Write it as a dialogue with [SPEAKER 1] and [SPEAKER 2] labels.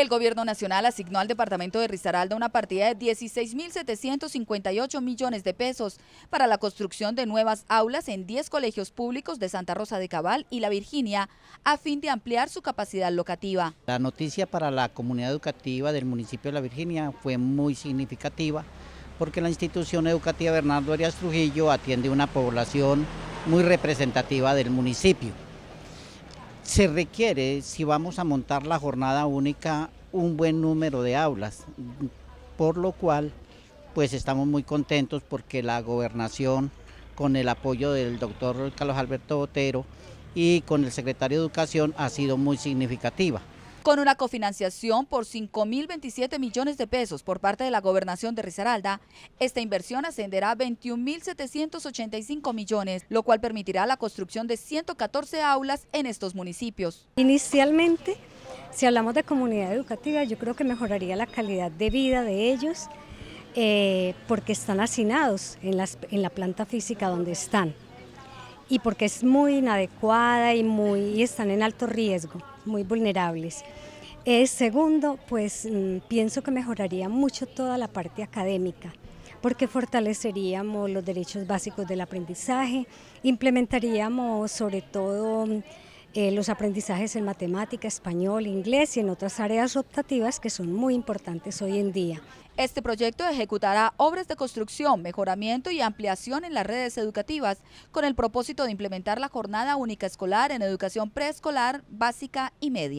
[SPEAKER 1] El gobierno nacional asignó al departamento de Risaralda una partida de 16.758 millones de pesos para la construcción de nuevas aulas en 10 colegios públicos de Santa Rosa de Cabal y La Virginia, a fin de ampliar su capacidad locativa.
[SPEAKER 2] La noticia para la comunidad educativa del municipio de La Virginia fue muy significativa porque la institución educativa Bernardo Arias Trujillo atiende una población muy representativa del municipio se requiere, si vamos a montar la jornada única, un buen número de aulas, por lo cual pues estamos muy contentos porque la gobernación, con el apoyo del doctor Carlos Alberto Botero y con el secretario de Educación, ha sido muy significativa
[SPEAKER 1] con una cofinanciación por 5.027 millones de pesos por parte de la gobernación de Risaralda, esta inversión ascenderá a 21.785 millones, lo cual permitirá la construcción de
[SPEAKER 3] 114 aulas en estos municipios. Inicialmente, si hablamos de comunidad educativa, yo creo que mejoraría la calidad de vida de ellos eh, porque están hacinados en la planta física donde están y porque es muy inadecuada y, muy, están en alto riesgo, muy vulnerables. Eh, segundo, pues mm, pienso que mejoraría mucho toda la parte académica porque fortaleceríamos los derechos básicos del aprendizaje, implementaríamos sobre todo mm, eh, los aprendizajes en matemática, español, inglés y en otras áreas optativas que son muy importantes hoy en día. Este proyecto ejecutará obras de
[SPEAKER 1] construcción, mejoramiento y ampliación en las redes educativas con el propósito de implementar la jornada única escolar en educación preescolar, básica y media.